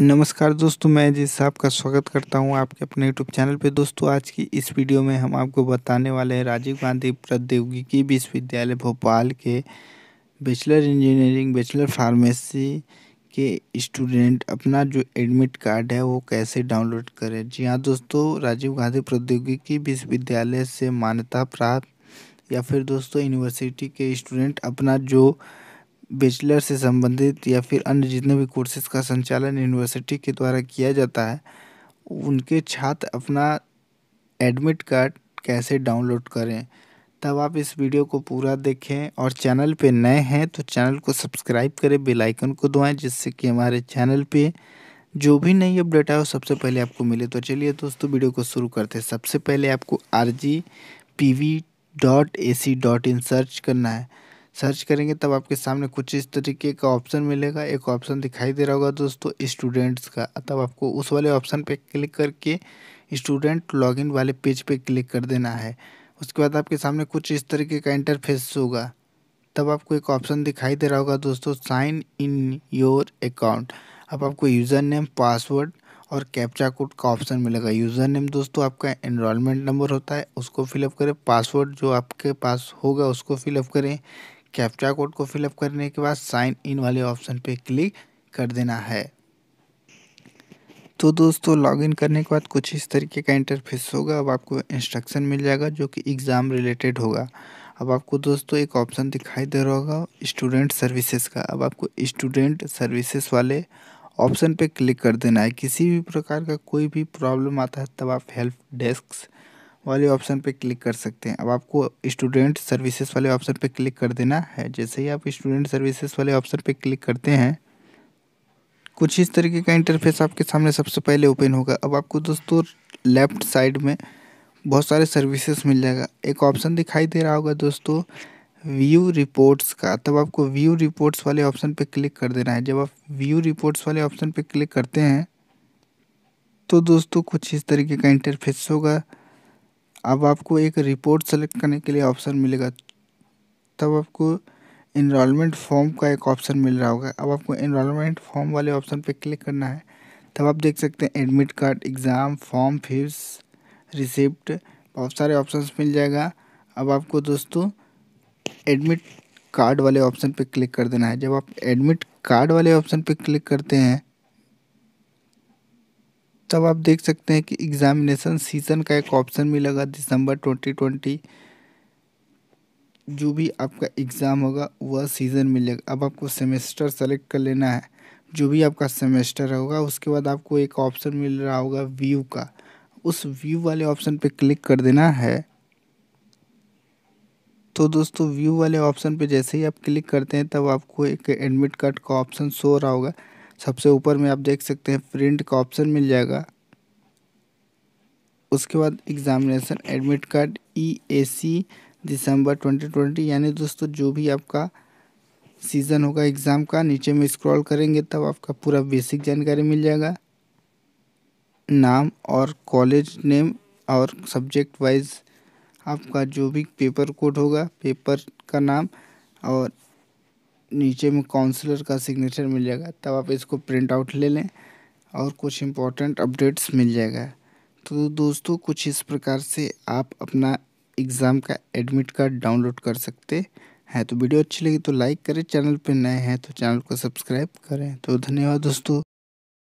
नमस्कार दोस्तों मैं जी साहब का स्वागत करता हूं आपके अपने यूट्यूब चैनल पे दोस्तों आज की इस वीडियो में हम आपको बताने वाले हैं राजीव गांधी प्रौद्योगिकी विश्वविद्यालय भोपाल के बैचलर इंजीनियरिंग बैचलर फार्मेसी के स्टूडेंट अपना जो एडमिट कार्ड है वो कैसे डाउनलोड करें जी हाँ दोस्तों राजीव गांधी प्रौद्योगिकी विश्वविद्यालय से मान्यता प्राप्त या फिर दोस्तों यूनिवर्सिटी के स्टूडेंट अपना जो बेचलर से संबंधित या फिर अन्य जितने भी कोर्सेज का संचालन यूनिवर्सिटी के द्वारा किया जाता है उनके छात्र अपना एडमिट कार्ड कैसे डाउनलोड करें तब आप इस वीडियो को पूरा देखें और चैनल पे नए हैं तो चैनल को सब्सक्राइब करें बेल आइकन को दबाएं जिससे कि हमारे चैनल पे जो भी नई अपडेट आए सबसे पहले आपको मिले तो चलिए दोस्तों वीडियो को शुरू करते हैं सबसे पहले आपको R G P V dot A C dot in search करना है सर्च करेंगे तब आपके सामने कुछ इस तरीके का ऑप्शन मिलेगा एक ऑप्शन दिखाई दे रहा होगा दोस्तों स्टूडेंट्स का तब आपको उस वाले ऑप्शन पे क्लिक करके स्टूडेंट लॉगिन वाले पेज पे क्लिक कर देना है उसके बाद आपके सामने कुछ इस तरीके का इंटरफेस होगा तब आपको एक ऑप्शन दिखाई दे रहा होगा दोस्तों साइन इन योर अकाउंट अब आपको यूज़र नेम पासवर्ड और कैप्चा कोड का ऑप्शन मिलेगा यूज़र नेम दोस्तों आपका इनरोलमेंट नंबर होता है उसको फिलअप करें पासवर्ड जो आपके पास होगा उसको फिलअप करें कैप्चा कोड को फिलअप करने के बाद साइन इन वाले ऑप्शन पे क्लिक कर देना है तो दोस्तों लॉगिन करने के बाद कुछ इस तरीके का इंटरफेस होगा अब आपको इंस्ट्रक्शन मिल जाएगा जो कि एग्ज़ाम रिलेटेड होगा अब आपको दोस्तों एक ऑप्शन दिखाई दे रहा होगा स्टूडेंट सर्विसेज का अब आपको स्टूडेंट सर्विसेज वाले ऑप्शन पे क्लिक कर देना है किसी भी प्रकार का कोई भी प्रॉब्लम आता है तब आप हेल्प डेस्क वाले ऑप्शन पे क्लिक कर सकते हैं अब आपको स्टूडेंट सर्विसेज वाले ऑप्शन पे क्लिक कर देना है जैसे ही आप स्टूडेंट सर्विसेज वाले ऑप्शन पे क्लिक करते हैं कुछ इस तरीके का इंटरफेस आपके सामने सबसे पहले ओपन होगा अब आपको दोस्तों लेफ्ट साइड में बहुत सारे सर्विसेज मिल जाएगा एक ऑप्शन दिखाई दे रहा होगा दोस्तों व्यू रिपोर्ट्स का तब आपको व्यू रिपोर्ट्स वाले ऑप्शन पर क्लिक कर देना है जब आप व्यू रिपोर्ट्स वाले ऑप्शन पर क्लिक करते हैं तो दोस्तों कुछ इस तरीके का इंटरफेस होगा अब आपको एक रिपोर्ट सेलेक्ट करने के लिए ऑप्शन मिलेगा तब आपको इनरोलमेंट फॉर्म का एक ऑप्शन मिल रहा होगा अब आपको इनरोलमेंट फॉर्म वाले ऑप्शन पर क्लिक करना है तब आप देख सकते हैं admit card exam form fees receipt बहुत सारे ऑप्शंस मिल जाएगा अब आपको दोस्तों एडमिट कार्ड वाले ऑप्शन पे क्लिक कर देना है जब आप एडमिट कार्ड वाले ऑप्शन पे क्लिक करते हैं तब आप देख सकते हैं कि एग्ज़ामिनेशन सीज़न का एक ऑप्शन मिलेगा दिसंबर ट्वेंटी ट्वेंटी जो भी आपका एग्ज़ाम होगा वह सीज़न मिलेगा अब आपको सेमेस्टर सेलेक्ट कर लेना है जो भी आपका सेमेस्टर होगा उसके बाद आपको एक ऑप्शन मिल रहा होगा व्यू का उस व्यू वाले ऑप्शन पे क्लिक कर देना है तो दोस्तों व्यू वाले ऑप्शन पे जैसे ही आप क्लिक करते हैं तब आपको एक एडमिट कार्ड का ऑप्शन शो रहा होगा सबसे ऊपर में आप देख सकते हैं प्रिंट का ऑप्शन मिल जाएगा उसके बाद examination admit card E A C दिसंबर 2020 यानी दोस्तों जो भी आपका सीज़न होगा एग्ज़ाम का नीचे में स्क्रॉल करेंगे तब आपका पूरा बेसिक जानकारी मिल जाएगा नाम और कॉलेज नेम और सब्जेक्ट वाइज आपका जो भी पेपर कोड होगा पेपर का नाम और नीचे में काउंसलर का सिग्नेचर मिल जाएगा तब आप इसको प्रिंट आउट ले लें और कुछ इम्पोर्टेंट अपडेट्स मिल जाएगा तो दोस्तों कुछ इस प्रकार से आप अपना एग्ज़ाम का एडमिट कार्ड डाउनलोड कर सकते हैं तो वीडियो अच्छी लगी तो लाइक करें चैनल पर नए हैं तो चैनल को सब्सक्राइब करें तो धन्यवाद दोस्तों